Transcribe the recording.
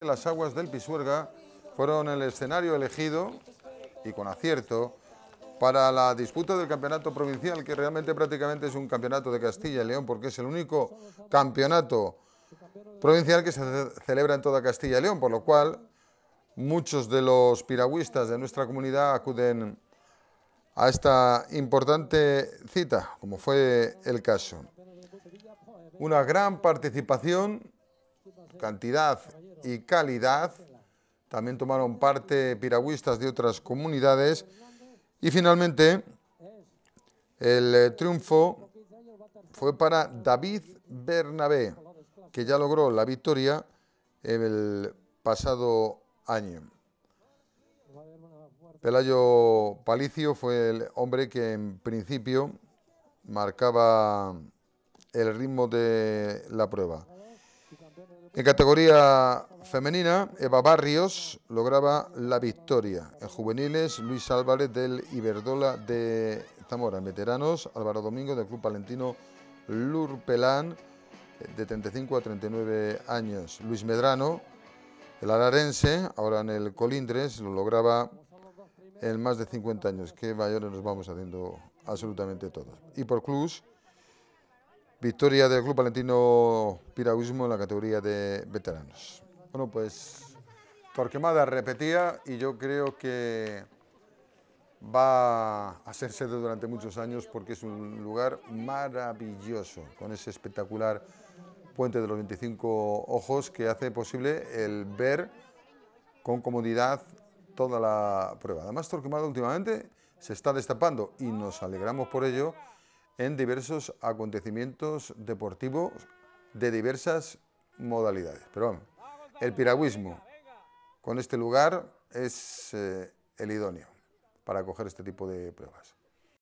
Las aguas del Pisuerga fueron el escenario elegido, y con acierto, para la disputa del campeonato provincial, que realmente prácticamente es un campeonato de Castilla y León, porque es el único campeonato provincial que se celebra en toda Castilla y León, por lo cual muchos de los piragüistas de nuestra comunidad acuden a esta importante cita, como fue el caso. Una gran participación cantidad y calidad. También tomaron parte piragüistas de otras comunidades. Y finalmente, el eh, triunfo fue para David Bernabé, que ya logró la victoria el pasado año. Pelayo Palicio fue el hombre que en principio marcaba el ritmo de la prueba. En categoría femenina, Eva Barrios lograba la victoria. En juveniles, Luis Álvarez del Iberdola de Zamora. En veteranos, Álvaro Domingo del Club Palentino Lurpelán, de 35 a 39 años. Luis Medrano, el alarense, ahora en el Colindres, lo lograba en más de 50 años. Qué mayores nos vamos haciendo absolutamente todos. Y por clubs, Victoria del Club Valentino Piragüismo en la categoría de veteranos. Bueno, pues Torquemada repetía y yo creo que va a ser sede durante muchos años porque es un lugar maravilloso, con ese espectacular puente de los 25 ojos que hace posible el ver con comodidad toda la prueba. Además, Torquemada últimamente se está destapando y nos alegramos por ello en diversos acontecimientos deportivos de diversas modalidades. Pero el piragüismo con este lugar es eh, el idóneo para coger este tipo de pruebas.